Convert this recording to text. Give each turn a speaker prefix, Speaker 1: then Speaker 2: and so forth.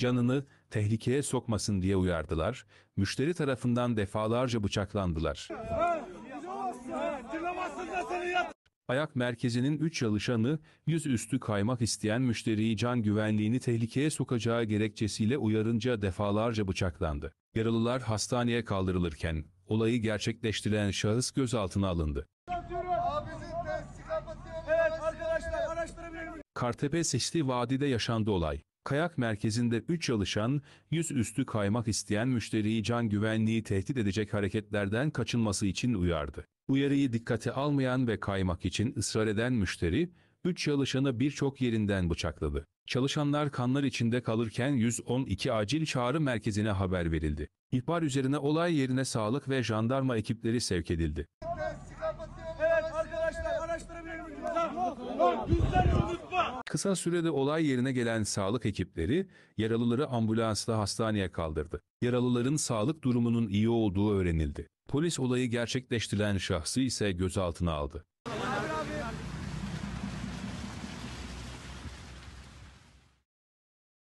Speaker 1: Canını tehlikeye sokmasın diye uyardılar. Müşteri tarafından defalarca bıçaklandılar. Ayak merkezinin 3 çalışanı yüzüstü kaymak isteyen müşteriyi can güvenliğini tehlikeye sokacağı gerekçesiyle uyarınca defalarca bıçaklandı. Yaralılar hastaneye kaldırılırken olayı gerçekleştiren şahıs gözaltına alındı.
Speaker 2: Abicim
Speaker 1: Kartepe Sisli Vadi'de yaşandı olay. Kayak merkezinde 3 çalışan, yüz üstü kaymak isteyen müşteriyi can güvenliği tehdit edecek hareketlerden kaçınması için uyardı. Uyarıyı dikkate almayan ve kaymak için ısrar eden müşteri, 3 çalışanı birçok yerinden bıçakladı. Çalışanlar kanlar içinde kalırken 112 acil çağrı merkezine haber verildi. İhbar üzerine olay yerine sağlık ve jandarma ekipleri sevk edildi. Evet arkadaşlar
Speaker 2: araştırabilir miyiz?
Speaker 1: Kısa sürede olay yerine gelen sağlık ekipleri yaralıları ambulansla hastaneye kaldırdı. Yaralıların sağlık durumunun iyi olduğu öğrenildi. Polis olayı gerçekleştiren şahsı ise gözaltına aldı.